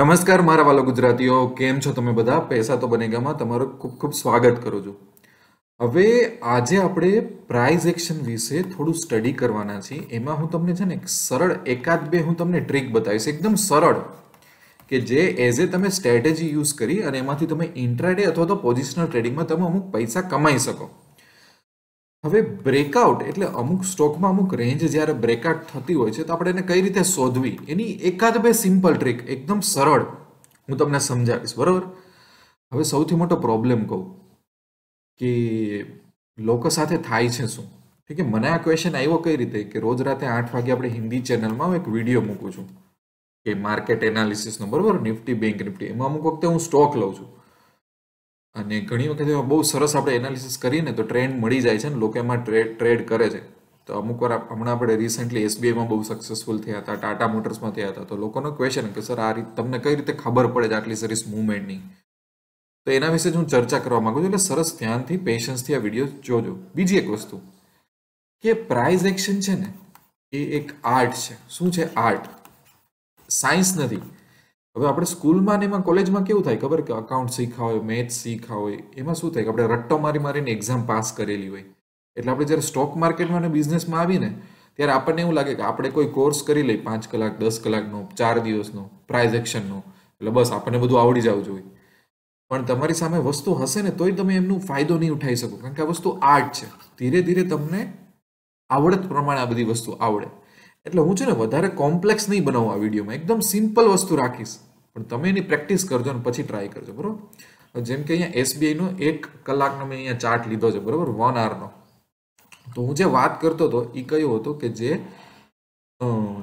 નમસ્કાર મારા વાલો ગુજરાતીઓ કેમ છો તમે બધા પૈસા તો બનેગામાં તમારું ખૂબ ખૂબ સ્વાગત કરું છું હવે આજે આપણે પ્રાઇઝ એક્શન વિશે થોડું સ્ટડી કરવાના છીએ એમાં હું તમને છે ને સરળ એકાદ બે હું તમને ટ્રીક બતાવીશ એકદમ સરળ કે જે એઝ એ તમે સ્ટ્રેટેજી યુઝ કરી અને એમાંથી તમે ઇન્ટ્રાડે અથવા તો પોઝિશનલ ટ્રેડિંગમાં તમે અમુક પૈસા કમાઈ શકો હવે બ્રેકઆઉટ એટલે અમુક સ્ટોકમાં અમુક રેન્જ જ્યારે બ્રેકઆઉટ થતી હોય છે તો આપણે એને કઈ રીતે શોધવી એની એકાદ બે સિમ્પલ ટ્રીક એકદમ સરળ હું તમને સમજાવીશ બરાબર હવે સૌથી મોટો પ્રોબ્લેમ કહું કે લોકો સાથે થાય છે શું ઠીક છે મને આ ક્વેશ્ચન આવ્યો કઈ રીતે કે રોજ રાતે આઠ વાગે આપણે હિન્દી ચેનલમાં હું એક વિડીયો મૂકું છું કે માર્કેટ એનાલિસિસનો બરાબર નિફ્ટી બેંક નિફ્ટી એમાં અમુક વખતે હું સ્ટોક લઉં છું અને ઘણી વખત બહુ સરસ આપણે એનાલિસિસ કરીએ ને તો ટ્રેન્ડ મળી જાય છે ને લોકો એમાં ટ્રેડ ટ્રેડ કરે છે તો અમુક વાર હમણાં આપણે રિસન્ટલી એસબીઆઈમાં બહુ સક્સેસફુલ થયા હતા ટાટા મોટર્સમાં થયા હતા તો લોકોનો ક્વેશ્ચન કે સર આ રીત તમને કઈ રીતે ખબર પડે છે આટલી સરસ મુવમેન્ટની તો એના વિશે હું ચર્ચા કરવા માગું છું એટલે સરસ ધ્યાનથી પેશન્સથી આ વિડીયો જોજો બીજી એક વસ્તુ કે પ્રાઇઝ એક્શન છે ને એ એક આર્ટ છે શું છે આર્ટ સાયન્સ નથી હવે આપણે સ્કૂલમાં ને એમાં કોલેજમાં કેવું થાય ખબર કે અકાઉન્ટ શીખા હોય મેથ્સ શીખા હોય એમાં શું થાય કે આપણે રટ્ટો મારી મારીને એક્ઝામ પાસ કરેલી હોય એટલે આપણે જ્યારે સ્ટોક માર્કેટમાં અને બિઝનેસમાં આવીને ત્યારે આપણને એવું લાગે કે આપણે કોઈ કોર્સ કરી લઈએ પાંચ કલાક દસ કલાકનો ચાર દિવસનો પ્રાઇઝ એક્શનનો એટલે બસ આપણને બધું આવડી જવું જોઈએ પણ તમારી સામે વસ્તુ હશે ને તોય તમે એમનું ફાયદો નહીં ઉઠાવી શકો કારણ કે આ વસ્તુ આર્ટ છે ધીરે ધીરે તમને આવડત પ્રમાણે આ બધી વસ્તુ આવડે એટલે હું છે ને વધારે કોમ્પ્લેક્સ નહીં બનાવું આ વિડીયોમાં એકદમ સિમ્પલ વસ્તુ રાખીશ પણ તમે એની પ્રેક્ટિસ કરજો અને પછી ટ્રાય કરજો બરાબર જેમ કે અહીંયા એસબીઆઈનો એક કલાકનો મેં અહીંયા ચાર્ટ લીધો છે બરાબર વન આવરનો તો હું જે વાત કરતો હતો એ કયો હતો કે જે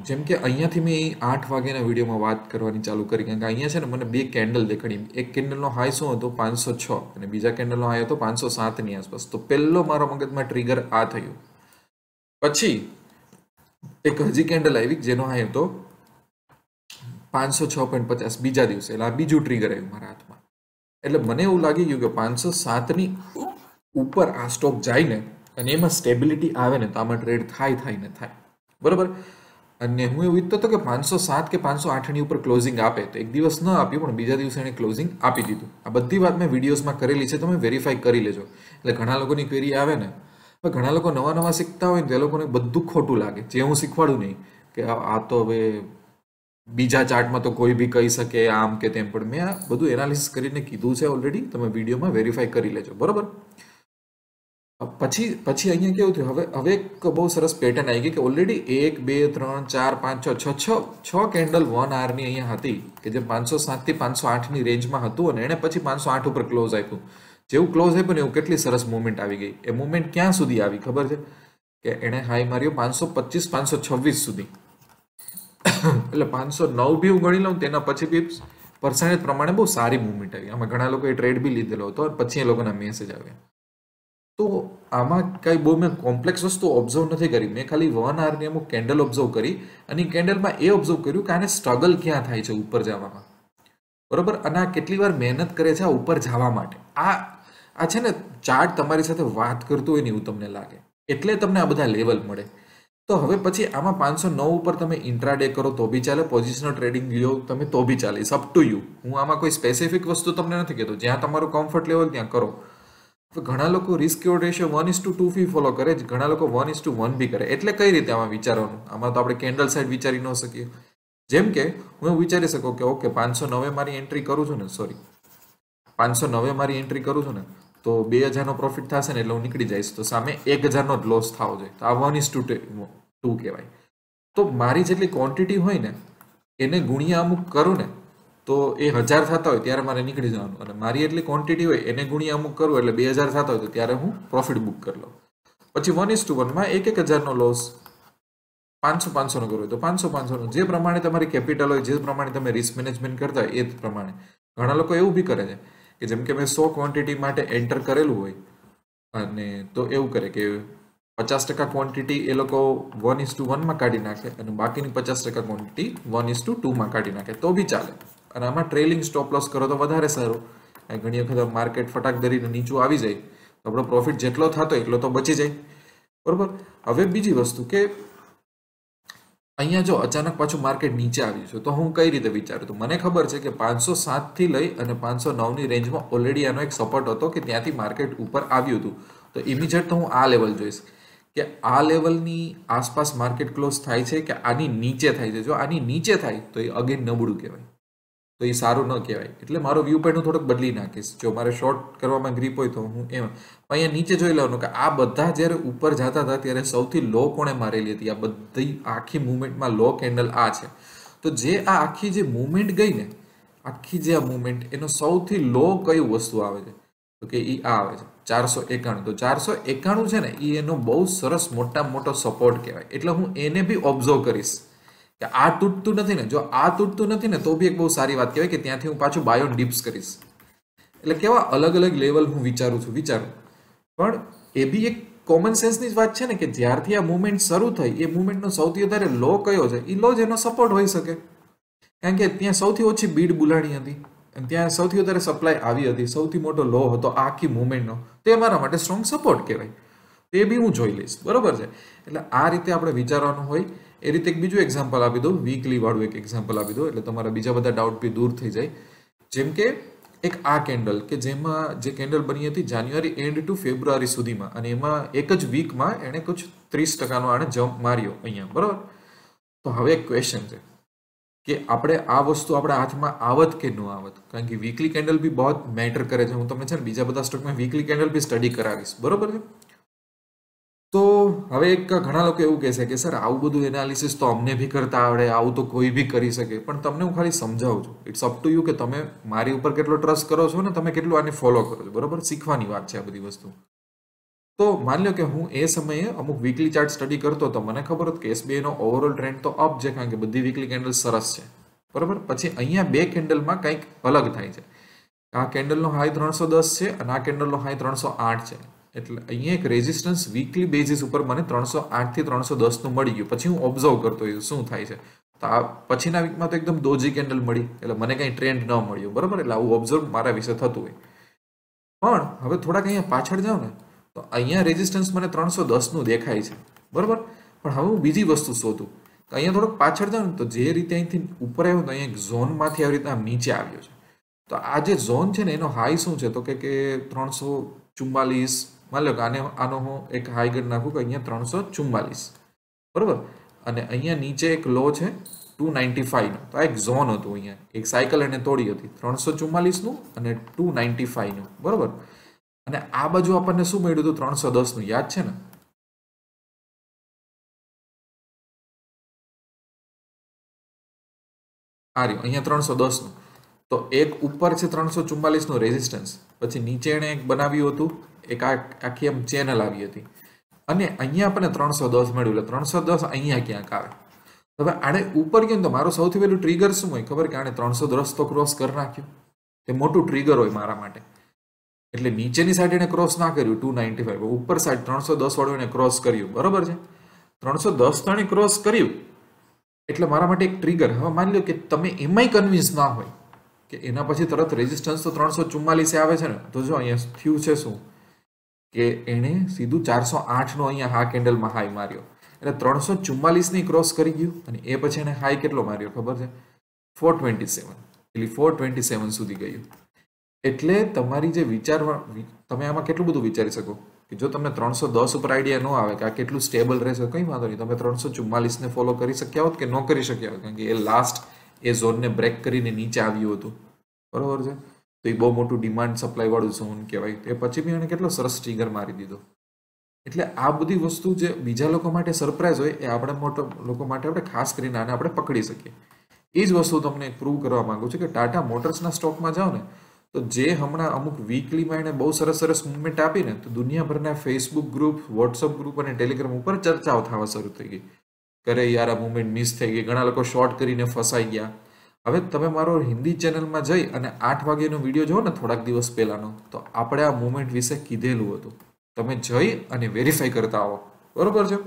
જેમ કે અહીંયાથી મેં આઠ વાગ્યાના વિડીયોમાં વાત કરવાની ચાલુ કરી કારણ કે અહીંયા છે ને મને બે કેન્ડલ દેખાડી એક કેન્ડલનો હાઈ શું હતો પાંચસો છ અને બીજા કેન્ડલનો હાઈ હતો પાંચસો સાતની આસપાસ તો પહેલો મારો મગજમાં ટ્રિગર આ થયું પછી એક હજી કેન્ડલ આવી જેનો હા તો પાંચસો છ પોઈન્ટ પચાસ બીજા દિવસે એટલે આ બીજું ટ્રીગર આવ્યું મારા હાથમાં એટલે મને એવું લાગી ગયું કે પાંચસો સાતની ઉપર આ સ્ટોક જાય ને અને એમાં સ્ટેબિલિટી આવે ને તો આમાં ટ્રેડ થાય થાય ને થાય બરાબર અને હું એવું ઈચ્છતો હતો કે પાંચસો સાત કે પાંચસો આઠની ઉપર ક્લોઝિંગ આપે તો એક દિવસ ન આપ્યું પણ બીજા દિવસે એણે ક્લોઝિંગ આપી દીધું આ બધી વાત મેં વિડીયોઝમાં કરેલી છે તમે વેરીફાઈ કરી લેજો એટલે ઘણા લોકોની ક્વેરી આવે ને ઘણા લોકો નવા નવા શીખતા હોય ને તે લોકોને બધું ખોટું લાગે જે હું શીખવાડું નહીં કે આ તો હવે બીજા ચાર્ટમાં તો કોઈ બી કહી શકે આમ કે તેમ પણ મેં આ બધું એનાલિસિસ કરીને કીધું છે ઓલરેડી તમે વિડીયોમાં વેરીફાઈ કરી લેજો બરોબર પછી પછી અહીંયા કેવું થયું હવે હવે એક બહુ સરસ પેટર્ન આવી ગઈ કે ઓલરેડી એક બે ત્રણ ચાર પાંચ છ છ છ છ કેન્ડલ વન આવરની અહીંયા હતી કે જે પાંચસો સાતથી પાંચસો આઠની રેન્જમાં હતું અને એને પછી પાંચસો આઠ ઉપર ક્લોઝ આપ્યું જેવું ક્લોઝ આપ્યું ને એવું કેટલી સરસ મુવમેન્ટ આવી ગઈ એ મુમેન્ટ ક્યાં સુધી આવી ખબર છે કે એણે હાઈ માર્યો પાંચસો પચીસ પાંચસો છવ્વીસ સુધી એટલે પાંચસો નવ બી હું ગણી લઉં તેના પછી બી પર્સન્ટેજ પ્રમાણે બહુ સારી મુવમેન્ટ આવી આમાં ઘણા લોકોએ ટ્રેડ બી લીધેલો હતો પછી એ લોકોના મેસેજ આવ્યા તો આમાં કાંઈ બહુ મેં કોમ્પ્લેક્સ વસ્તુ ઓબ્ઝર્વ નથી કરી મેં ખાલી વન આવરની અમુક કેન્ડલ ઓબ્ઝર્વ કરી અને કેન્ડલમાં એ ઓબ્ઝર્વ કર્યું કે આને સ્ટ્રગલ ક્યાં થાય છે ઉપર જવામાં બરોબર અને આ કેટલી વાર મહેનત કરે છે આ ઉપર જવા માટે આ આ છે ને ચાર્ટ તમારી સાથે વાત કરતું હોય ને એવું તમને લાગે એટલે તમને આ બધા લેવલ મળે તો હવે પછી આમાં પાંચસો નવ ઉપર તમે ઇન્ટ્રાડે કરો તો બી ચાલે પોઝિશનલ ટ્રેડિંગ લ્યો તમે તો બી ચાલે સબ ટુ યુ હું આમાં કોઈ સ્પેસિફિક વસ્તુ તમને નથી કહેતો જ્યાં તમારું કમ્ફર્ટ લેવલ ત્યાં કરો ઘણા લોકો risk reward ratio one is to two two follow કરે જ ઘણા લોકો વન ઇસ ટુ વન બી કરે એટલે કઈ રીતે આમાં વિચારવાનું આમાં તો આપણે કેન્ડલ સાઇડ વિચારી ન શકીએ જેમ કે હું વિચારી શકું કે ઓકે પાંચસો નવે મારી એન્ટ્રી કરું છું ને સોરી પાંચસો નવે મારી એન્ટ્રી કરું છું ને તો બે હજારનો પ્રોફિટ થશે ને એટલે હું નીકળી જઈશ તો સામે એક હજારનો જ લોસ થવો જોઈએ તો આ વન ઇઝ ટુ ટુ કહેવાય તો મારી જેટલી ક્વોન્ટિટી હોય ને એને ગુણ્યા અમુક કરું ને તો એ હજાર થતા હોય ત્યારે મારે નીકળી જવાનું અને મારી એટલી ક્વોન્ટિટી હોય એને ગુણ્યા અમુક કરું એટલે બે હજાર થતા હોય તો ત્યારે હું પ્રોફિટ બુક કરી લઉં પછી વન ઇઝ ટુ વનમાં એક એક હજારનો લોસ પાંચસો પાંચસોનો કરવો હોય તો પાંચસો પાંચસોનો જે પ્રમાણે તમારી કેપિટલ હોય જે પ્રમાણે તમે રિસ્ક મેનેજમેન્ટ કરતા હોય એ પ્રમાણે ઘણા લોકો એવું બી કરે છે કે જેમ કે મેં સો ક્વોન્ટિટી માટે એન્ટર કરેલું હોય અને તો એવું કરે કે પચાસ ટકા ક્વોન્ટિટી એ લોકો વન ઇસ ટુ વનમાં કાઢી નાખે અને બાકીની પચાસ ટકા ક્વોન્ટિટી વન ઇસ ટુ ટુમાં કાઢી નાખે તો બી ચાલે અને આમાં ટ્રેલિંગ સ્ટોપ લોસ કરો તો વધારે સારું ઘણી વખત માર્કેટ ફટાક દરીને નીચું આવી જાય આપણો પ્રોફિટ જેટલો થતો એટલો તો બચી જાય બરોબર હવે બીજી વસ્તુ કે અહીંયા જો અચાનક પાછું માર્કેટ નીચે આવ્યું છે તો હું કઈ રીતે વિચારું તો મને ખબર છે કે પાંચસો સાતથી લઈ અને પાંચસો નવની રેન્જમાં ઓલરેડી આનો એક સપોર્ટ હતો કે ત્યાંથી માર્કેટ ઉપર આવ્યું હતું તો ઇમિજિએટ તો હું આ લેવલ જોઈશ કે આ લેવલની આસપાસ માર્કેટ ક્લોઝ થાય છે કે આની નીચે થાય છે જો આની નીચે થાય તો એ અગેન નબળું કહેવાય તો એ સારું ન કહેવાય એટલે મારો વ્યૂ પોઈન્ટ હું થોડોક બદલી નાખીશ જો મારે શોર્ટ કરવામાં ગ્રીપ હોય તો હું એમ અહીંયા નીચે જોઈ લેવાનું કે આ બધા જ્યારે ઉપર જતા હતા ત્યારે સૌથી લો કોણે મારેલી હતી આ બધી આખી મુવમેન્ટમાં લો કેન્ડલ આ છે તો જે આ આખી જે મુવમેન્ટ ગઈ ને આખી જે આ મુવમેન્ટ એનો સૌથી લો કઈ વસ્તુ આવે છે તો કે એ આ આવે છે ચારસો એકાણું તો ચારસો એકાણું છે ને એ એનો બહુ સરસ મોટા મોટો સપોર્ટ કહેવાય એટલે હું એને બી ઓબ્ઝર્વ કરીશ કે આ તૂટતું નથી ને જો આ તૂટતું નથી ને તો બી એક બહુ સારી વાત કહેવાય કે ત્યાંથી હું પાછું બાયો ડીપ્સ કરીશ એટલે કેવા અલગ અલગ લેવલ હું વિચારું છું વિચારું પણ એ બી એક કોમન સેન્સની જ વાત છે ને કે જ્યારથી આ મુવમેન્ટ શરૂ થઈ એ મુવમેન્ટનો સૌથી વધારે લો કયો છે એ લો જ એનો સપોર્ટ હોઈ શકે કારણ કે ત્યાં સૌથી ઓછી બીડ બુલાણી હતી અને ત્યાં સૌથી વધારે સપ્લાય આવી હતી સૌથી મોટો લો હતો આખી મુવમેન્ટનો તે મારા માટે સ્ટ્રોંગ સપોર્ટ કહેવાય તે બી હું જોઈ લઈશ બરોબર છે એટલે આ રીતે આપણે વિચારવાનું હોય એ રીતે એક બીજું એક્ઝામ્પલ આપી દઉં વીકલીવાળું એક એક્ઝામ્પલ આપી દઉં એટલે તમારા બીજા બધા ડાઉટ બી દૂર થઈ જાય જેમ કે એક આ કેન્ડલ કે જેમાં જે કેન્ડલ બની હતી જાન્યુઆરી એન્ડ ટુ ફેબ્રુઆરી સુધીમાં અને એમાં એક જ વીકમાં એણે કુછ ત્રીસ ટકાનો આણે જમ્પ માર્યો અહીંયા બરાબર તો હવે એક ક્વેશ્ચન છે કે આપણે આ વસ્તુ આપણા હાથમાં આવત કે ન આવત કારણ કે વીકલી કેન્ડલ બી બહુ મેટર કરે છે હું તમને છે ને બીજા બધા સ્ટોકમાં વીકલી કેન્ડલ બી સ્ટડી કરાવીશ બરોબર છે હવે એક ઘણા લોકો એવું કહેશે કે સર આવું બધું એનાલિસિસ તો અમને બી કરતા આવડે આવું તો કોઈ બી કરી શકે પણ તમને હું ખાલી સમજાવું છું ઇટ્સ અપ ટુ યુ કે તમે મારી ઉપર કેટલો ટ્રસ્ટ કરો છો ને તમે કેટલું આને ફોલો કરો છો બરોબર શીખવાની વાત છે આ બધી વસ્તુ તો માની લો કે હું એ સમયે અમુક વીકલી ચાર્ટ સ્ટડી કરતો તો મને ખબર હતી કે એસબીઆઈનો ઓવરઓલ ટ્રેન્ડ તો અપ છે કારણ કે બધી વીકલી કેન્ડલ સરસ છે બરોબર પછી અહીંયા બે કેન્ડલમાં કંઈક અલગ થાય છે આ કેન્ડલનો હાઈ ત્રણસો દસ છે અને આ કેન્ડલનો હાઈ ત્રણસો આઠ છે એટલે અહીંયા એક રેઝિસ્ટન્સ વીકલી બેઝિસ ઉપર મને ત્રણસો આઠથી ત્રણસો દસનું મળી ગયું પછી હું ઓબ્ઝર્વ કરતો હોઉં શું થાય છે તો આ પછીના વીકમાં તો એકદમ દોજી કેન્ડલ મળી એટલે મને કંઈ ટ્રેન્ડ ન મળ્યું બરાબર એટલે આવું ઓબ્ઝર્વ મારા વિશે થતું હોય પણ હવે થોડાક અહીંયા પાછળ જાઉં ને તો અહીંયા રેઝિસ્ટન્સ મને ત્રણસો દસનું દેખાય છે બરાબર પણ હવે હું બીજી વસ્તુ શોધું તો અહીંયા થોડોક પાછળ જાઉં ને તો જે રીતે અહીંથી ઉપર આવ્યો તો અહીંયા એક ઝોનમાંથી આવી રીતના નીચે આવ્યો છે તો આ જે ઝોન છે ને એનો હાઈ શું છે તો કે ત્રણસો ચુમ્માલીસ માની લો કે આને આનો હું એક હાઈ ગણ નાખું કે અહીંયા ત્રણસો ચુમ્માલીસ બરાબર અને અહીંયા નીચે એક લો છે ટુ નાઇન્ટી ફાઈવનો તો આ એક ઝોન હતું અહીંયા એક સાયકલ એને તોડી હતી ત્રણસો ચુમ્માલીસનું અને ટુ નાઇન્ટી ફાઈવનું બરાબર અને આ બાજુ આપણને શું મળ્યું હતું ત્રણસો દસનું યાદ છે ને આ રહ્યું અહીંયા ત્રણસો દસનું તો એક ઉપર છે ત્રણસો ચુમ્માલીસનું રેઝિસ્ટન્સ પછી નીચે એણે એક બનાવ્યું હતું એક આખી એમ ચેનલ આવી હતી અને અહીંયા આપણને ત્રણસો દસ મળ્યું એટલે ત્રણસો દસ અહીંયા ક્યાંક આવે હવે આણે ઉપર ગયો ને તો મારું સૌથી પહેલું ટ્રિગર શું હોય ખબર કે આણે ત્રણસો દસ તો ક્રોસ કરી નાખ્યો તે મોટું ટ્રિગર હોય મારા માટે એટલે નીચેની સાઈડ એને ક્રોસ ના કર્યું ટુ નાઇન્ટી ફાઈવ ઉપર સાઈડ ત્રણસો દસ વાળું એને ક્રોસ કર્યું બરોબર છે ત્રણસો દસ તો એને ક્રોસ કર્યું એટલે મારા માટે એક ટ્રિગર હવે માની લો કે તમે એમાંય કન્વિન્સ ના હોય કે એના પછી તરત રેઝિસ્ટન્સ તો ત્રણસો ચુમ્માલીસે આવે છે ને તો જો અહીંયા થયું છે શું કે એણે સીધું ચારસો આઠનો અહીંયા હા કેન્ડલમાં હાઈ માર્યો એટલે ત્રણસો ચુમ્માલીસની ક્રોસ કરી ગયું અને એ પછી એને હાઈ કેટલો માર્યો ખબર છે ફોર ટ્વેન્ટી સેવન એટલે ફોર ટ્વેન્ટી સેવન સુધી ગયું એટલે તમારી જે વિચારવા તમે આમાં કેટલું બધું વિચારી શકો કે જો તમને ત્રણસો દસ ઉપર આઈડિયા ન આવે કે આ કેટલું સ્ટેબલ રહેશે કંઈ વાંધો નહીં તમે ત્રણસો ચુમ્માલીસને ફોલો કરી શક્યા હોત કે ન કરી શક્યા હોત કારણ કે એ લાસ્ટ એ ઝોનને બ્રેક કરીને નીચે આવ્યું હતું બરોબર છે તો એ બહુ મોટું ડિમાન્ડ સપ્લાય વાળું ઝોન કહેવાય એ પછી બી એને કેટલો સરસ ટ્રિગર મારી દીધો એટલે આ બધી વસ્તુ જે બીજા લોકો માટે સરપ્રાઇઝ હોય એ આપણે મોટો લોકો માટે આપણે ખાસ કરીને આને આપણે પકડી શકીએ એ જ વસ્તુ તમને પ્રૂવ કરવા માંગુ છું કે ટાટા મોટર્સના સ્ટોકમાં જાઓ ને તો જે હમણાં અમુક વીકલીમાં એણે બહુ સરસ સરસ મુવમેન્ટ આપીને તો દુનિયાભરના ફેસબુક ગ્રુપ વોટ્સઅપ ગ્રુપ અને ટેલિગ્રામ ઉપર ચર્ચાઓ થવા શરૂ થઈ ગઈ કરે યાર આ મુવમેન્ટ મિસ થઈ ગઈ ઘણા લોકો શોર્ટ કરીને ફસાઈ ગયા હવે તમે મારો હિન્દી ચેનલમાં જઈ અને આઠ વાગ્યાનો વિડીયો જોવો ને થોડાક દિવસ પહેલાંનો તો આપણે આ મુમેન્ટ વિશે કીધેલું હતું તમે જઈ અને વેરીફાઈ કરતા આવો બરોબર છે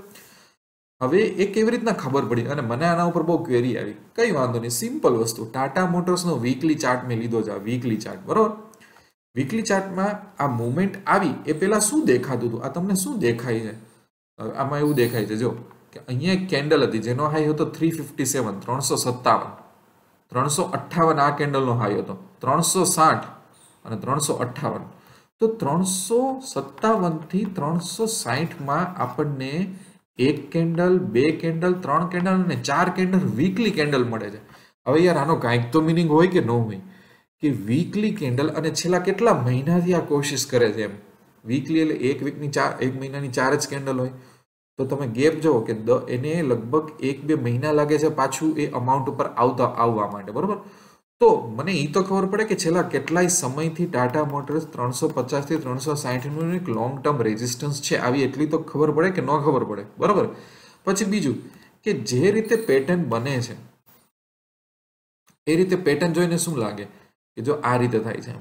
હવે એ કેવી રીતના ખબર પડી અને મને આના ઉપર બહુ ક્વેરી આવી કંઈ વાંધો નહીં સિમ્પલ વસ્તુ ટાટા મોટર્સનો વીકલી ચાર્ટ મેં લીધો છે આ વીકલી ચાર્ટ બરોબર વીકલી ચાર્ટમાં આ મુમેન્ટ આવી એ પહેલાં શું દેખાતું હતું આ તમને શું દેખાય છે આમાં એવું દેખાય છે જો કે અહીંયા એક કેન્ડલ હતી જેનો હાઈ હતો થ્રી ફિફ્ટી સેવન ત્રણસો સત્તાવન ત્રણસો અઠ્ઠાવન આ કેન્ડલનો હાઈ હતો ત્રણસો સાઠ અને ત્રણસો અઠ્ઠાવન તો ત્રણસો સત્તાવનથી ત્રણસો સાહીઠમાં આપણને એક કેન્ડલ બે કેન્ડલ ત્રણ કેન્ડલ અને ચાર કેન્ડલ વીકલી કેન્ડલ મળે છે હવે યાર આનો કાંઈક તો મિનિંગ હોય કે ન હોય કે વીકલી કેન્ડલ અને છેલ્લા કેટલા મહિનાથી આ કોશિશ કરે છે એમ વીકલી એટલે એક વીકની ચાર એક મહિનાની ચાર જ કેન્ડલ હોય તો તમે ગેપ જુઓ કે એને લગભગ એક બે મહિના લાગે છે પાછું એ અમાઉન્ટ ઉપર આવતા આવવા માટે બરોબર તો મને એ તો ખબર પડે કે છેલ્લા કેટલાય સમયથી ટાટા મોટર્સ ત્રણસો પચાસથી ત્રણસો સાહીઠનું એક લોંગ ટર્મ રેઝિસ્ટન્સ છે આવી એટલી તો ખબર પડે કે ન ખબર પડે બરાબર પછી બીજું કે જે રીતે પેટર્ન બને છે એ રીતે પેટર્ન જોઈને શું લાગે કે જો આ રીતે થાય છે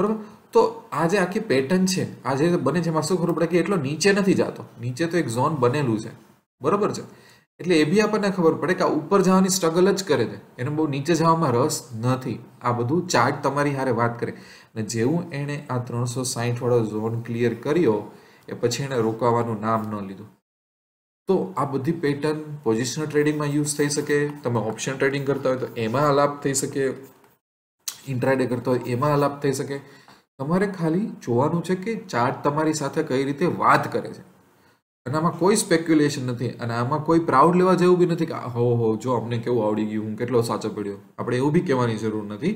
બરાબર તો આ જે આખી પેટર્ન છે આ જે બને છે એમાં શું ખબર પડે કે એટલો નીચે નથી જતો નીચે તો એક ઝોન બનેલું છે બરોબર છે એટલે એ બી આપણને ખબર પડે કે આ ઉપર જવાની સ્ટ્રગલ જ કરે છે એને બહુ નીચે જવામાં રસ નથી આ બધું ચાર્ટ તમારી હારે વાત કરે અને જેવું એણે આ ત્રણસો વાળો ઝોન ક્લિયર કર્યો એ પછી એણે રોકાવાનું નામ ન લીધું તો આ બધી પેટર્ન પોઝિશનલ ટ્રેડિંગમાં યુઝ થઈ શકે તમે ઓપ્શન ટ્રેડિંગ કરતા હોય તો એમાં અલાપ થઈ શકે ઇન્ટ્રાડે કરતા હોય એમાં લાભ થઈ શકે તમારે ખાલી જોવાનું છે કે ચાર્ટ તમારી સાથે કઈ રીતે વાત કરે છે અને આમાં કોઈ સ્પેક્યુલેશન નથી અને આમાં કોઈ પ્રાઉડ લેવા જેવું બી નથી કે હો હો જો અમને કેવું આવડી ગયું હું કેટલો સાચો પડ્યો આપણે એવું બી કહેવાની જરૂર નથી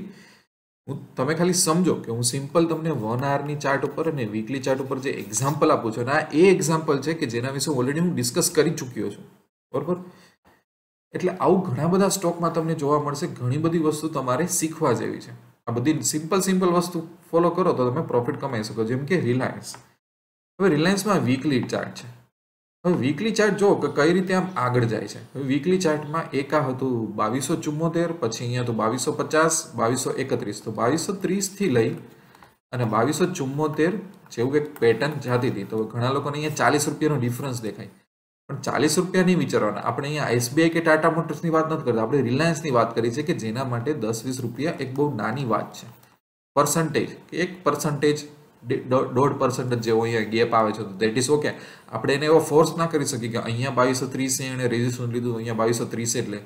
હું તમે ખાલી સમજો કે હું સિમ્પલ તમને વન આવરની ચાર્ટ ઉપર અને વીકલી ચાર્ટ ઉપર જે એક્ઝામ્પલ આપું છું અને આ એ એક્ઝામ્પલ છે કે જેના વિશે ઓલરેડી હું ડિસ્કસ કરી ચૂક્યો છું બરાબર એટલે આવું ઘણા બધા સ્ટોકમાં તમને જોવા મળશે ઘણી બધી વસ્તુ તમારે શીખવા જેવી છે આ બધી સિમ્પલ સિમ્પલ વસ્તુ ફોલો કરો તો તમે પ્રોફિટ કમાઈ શકો જેમ કે રિલાયન્સ હવે રિલાયન્સમાં વીકલી ચાર્ટ છે હવે વીકલી ચાર્ટ જો કે કઈ રીતે આમ આગળ જાય છે હવે વીકલી ચાર્ટમાં એક આ હતું બાવીસો ચુમ્મોતેર પછી અહીંયા તો બાવીસો પચાસ બાવીસો એકત્રીસ તો બાવીસો ત્રીસથી લઈ અને બાવીસો ચુમ્મોતેર જેવું એક પેટર્ન જાતી હતી તો ઘણા લોકોને અહીંયા ચાલીસ રૂપિયાનો ડિફરન્સ દેખાય પણ ચાલીસ રૂપિયા નહીં વિચારવાના આપણે અહીંયા એસબીઆઈ કે ટાટા મોટર્સની વાત નથી કરતા આપણે રિલાયન્સની વાત કરી છે કે જેના માટે દસ વીસ રૂપિયા એક બહુ નાની વાત છે પર્સન્ટેજ કે એક પર્સન્ટેજ દોઢ પર્સન્ટ જેવો અહીંયા ગેપ આવે છે તો દેટ ઇઝ ઓકે આપણે એને એવો ફોર્સ ના કરી શકીએ કે અહીંયા બાવીસો ત્રીસે એણે રેઝિસ્ટન લીધું અહીંયા બાવીસો ત્રીસે એટલે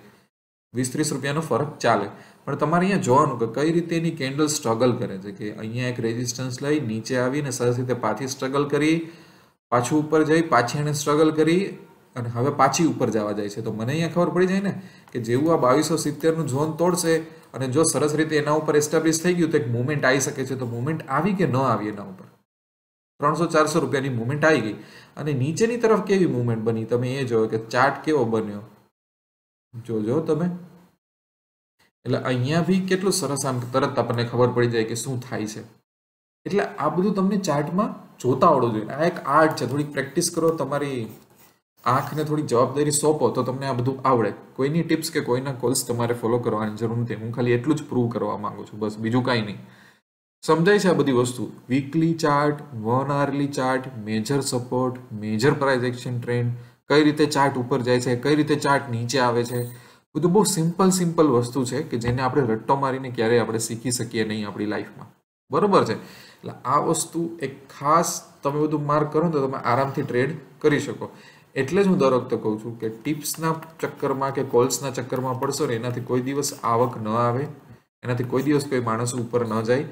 વીસ ત્રીસ રૂપિયાનો ફરક ચાલે પણ તમારે અહીંયા જોવાનું કે કઈ રીતે એની કેન્ડલ સ્ટ્રગલ કરે છે કે અહીંયા એક રેઝિસ્ટન્સ લઈ નીચે આવીને સરસ રીતે પાછી સ્ટ્રગલ કરી પાછું ઉપર જઈ પાછી એને સ્ટ્રગલ કરી અને હવે પાછી ઉપર જવા જાય છે તો મને અહીંયા ખબર પડી જાય ને કે જેવું આ બાવીસો સિત્તેરનું ઝોન તોડશે અને જો સરસ રીતે એના ઉપર એસ્ટાબ્લિશ થઈ ગયું તો એક મુવમેન્ટ આવી શકે છે તો મુવમેન્ટ આવી કે ન આવી એના ઉપર ત્રણસો ચારસો રૂપિયાની મુવમેન્ટ આવી ગઈ અને નીચેની તરફ કેવી મુવમેન્ટ બની તમે એ જોયો કે ચાર્ટ કેવો બન્યો જોજો તમે એટલે અહીંયા બી કેટલું સરસ આમ તરત આપણને ખબર પડી જાય કે શું થાય છે એટલે આ બધું તમને ચાર્ટમાં જોતા આવડવું જોઈએ આ એક આર્ટ છે થોડીક પ્રેક્ટિસ કરો તમારી આંખને થોડી જવાબદારી સોંપો તો તમને આ બધું આવડે કોઈની ટિપ્સ કે કોઈના કોલ્સ તમારે ફોલો કરવાની જરૂર નથી હું ખાલી એટલું જ પ્રૂવ કરવા માંગુ છું બસ બીજું કાંઈ નહીં સમજાય છે આ બધી વસ્તુ weekly chart one hourly chart major support major price action trend કઈ રીતે ચાર્ટ ઉપર જાય છે કઈ રીતે ચાર્ટ નીચે આવે છે બધું બહુ સિમ્પલ સિમ્પલ વસ્તુ છે કે જેને આપણે રટ્ટો મારીને ક્યારેય આપણે શીખી શકીએ નહીં આપણી લાઈફમાં બરોબર છે એટલે આ વસ્તુ એક ખાસ તમે બધું માર્ક કરો તો તમે આરામથી ટ્રેડ કરી શકો એટલે જ હું દર વખતે કહું છું કે ટિપ્સના ચક્કરમાં કે કોલ્સના ચક્કરમાં પડશો ને એનાથી કોઈ દિવસ આવક ન આવે એનાથી કોઈ દિવસ કોઈ માણસ ઉપર ન જાય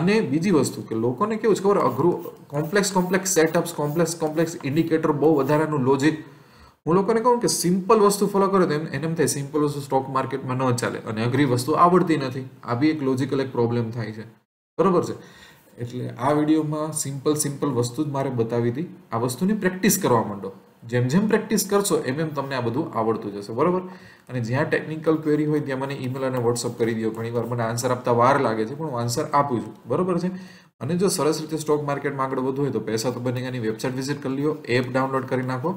અને બીજી વસ્તુ કે લોકોને કેવું છે ખબર અઘરું complex complex setups complex complex indicator બહુ વધારાનું લોજિક હું લોકોને કહું કે સિમ્પલ વસ્તુ ફોલો કરો તો એને એમ થાય સિમ્પલ વસ્તુ સ્ટોક માર્કેટમાં ન ચાલે અને અઘરી વસ્તુ આવડતી નથી આ બી એક લોજિકલ એક પ્રોબ્લેમ થાય છે બરોબર છે એટલે આ વિડીયોમાં સિમ્પલ સિમ્પલ વસ્તુ જ મારે બતાવી હતી આ વસ્તુની પ્રેક્ટિસ કરવા માંડો જેમ જેમ પ્રેક્ટિસ કરશો એમ એમ તમને આ બધું આવડતું જશે બરાબર અને જ્યાં ટેકનિકલ ક્વેરી હોય ત્યાં મને ઈમેલ અને વોટ્સઅપ કરી દો ઘણીવાર મને આન્સર આપતા વાર લાગે છે પણ હું આન્સર આપું છું બરાબર છે અને જો સરસ રીતે સ્ટોક માર્કેટમાં આગળ વધવું હોય તો પૈસા તો બનેગાની વેબસાઇટ વિઝિટ કરી લો એપ ડાઉનલોડ કરી નાખો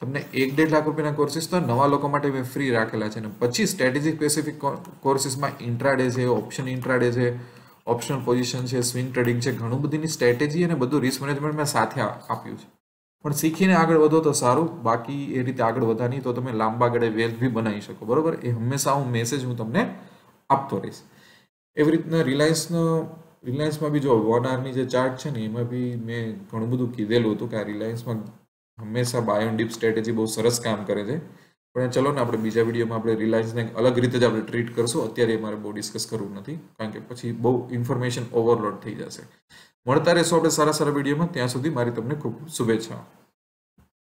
તમને એક દેઢ લાખ રૂપિયાના કોર્સિસ તો નવા લોકો માટે મેં ફ્રી રાખેલા છે અને પછી સ્ટ્રેટેજિક સ્પેસિફિક કોર્સિસમાં ઇન્ટ્રાડે છે ઓપ્શન ઇન્ટ્રાડે છે ઓપ્શનલ પોઝિશન છે સ્વિંગ ટ્રેડિંગ છે ઘણું બધીની સ્ટ્રેટેજી અને બધું રિસ્ક મેનેજમેન્ટ મેં સાથે આપ્યું છે પણ શીખીને આગળ વધો તો સારું બાકી એ રીતે આગળ વધા નહીં તો તમે લાંબા ગાળે વેલ્થ બી બનાવી શકો બરોબર એ હંમેશા હું મેસેજ હું તમને આપતો રહીશ એવી રીતના રિલાયન્સનો રિલાયન્સમાં બી જો વન આરની જે ચાર્ટ છે ને એમાં બી મેં ઘણું બધું કીધેલું હતું કે આ રિલાયન્સમાં હંમેશા બાયોન ડીપ સ્ટ્રેટેજી બહુ સરસ કામ કરે છે પણ ચલો ને આપણે બીજા વિડીયોમાં આપણે રિલાયન્સને અલગ રીતે જ આપણે ટ્રીટ કરશું અત્યારે મારે બહુ ડિસ્કસ કરવું નથી કારણ કે પછી બહુ ઇન્ફોર્મેશન ઓવરલોડ થઈ જશે મળતા રહેશો આપણે સારા સારા વિડીયોમાં ત્યાં સુધી મારી તમને ખૂબ શુભેચ્છાઓ